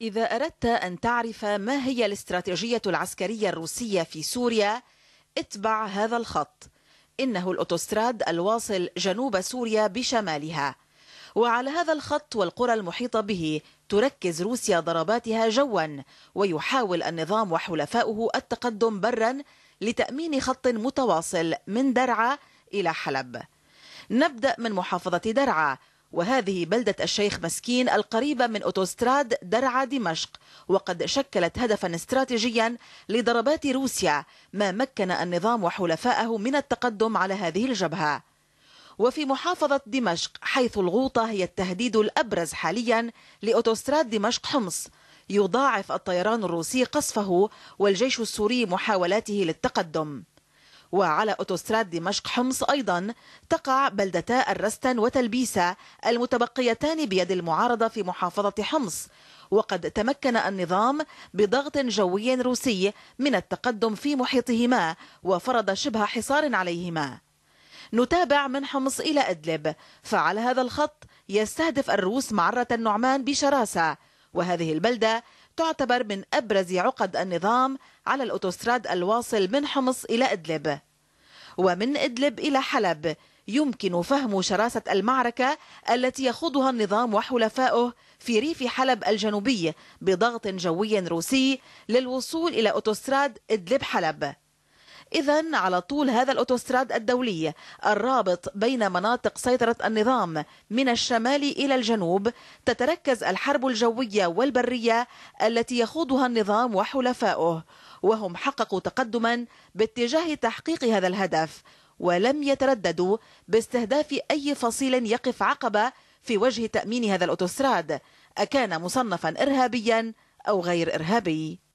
إذا أردت أن تعرف ما هي الاستراتيجية العسكرية الروسية في سوريا اتبع هذا الخط إنه الأوتوستراد الواصل جنوب سوريا بشمالها وعلى هذا الخط والقرى المحيطة به تركز روسيا ضرباتها جوا ويحاول النظام وحلفاؤه التقدم برا لتأمين خط متواصل من درعا إلى حلب نبدأ من محافظة درعا وهذه بلدة الشيخ مسكين القريبة من أوتوستراد درعا دمشق وقد شكلت هدفا استراتيجيا لضربات روسيا ما مكن النظام وحلفائه من التقدم على هذه الجبهة وفي محافظة دمشق حيث الغوطة هي التهديد الأبرز حاليا لأوتوستراد دمشق حمص يضاعف الطيران الروسي قصفه والجيش السوري محاولاته للتقدم وعلى أوتوستراد دمشق حمص أيضا تقع بلدتا الرستن وتلبيسة المتبقيتان بيد المعارضة في محافظة حمص وقد تمكن النظام بضغط جوي روسي من التقدم في محيطهما وفرض شبه حصار عليهما نتابع من حمص إلى إدلب فعلى هذا الخط يستهدف الروس معرة النعمان بشراسة وهذه البلدة تعتبر من أبرز عقد النظام على الأوتوستراد الواصل من حمص إلى إدلب ومن إدلب إلى حلب يمكن فهم شراسة المعركة التي يخوضها النظام وحلفائه في ريف حلب الجنوبي بضغط جوي روسي للوصول إلى أوتوستراد إدلب حلب إذا على طول هذا الأوتوستراد الدولي الرابط بين مناطق سيطرة النظام من الشمال إلى الجنوب تتركز الحرب الجوية والبرية التي يخوضها النظام وحلفائه وهم حققوا تقدما باتجاه تحقيق هذا الهدف ولم يترددوا باستهداف أي فصيل يقف عقبة في وجه تأمين هذا الأوتوستراد أكان مصنفا إرهابيا أو غير إرهابي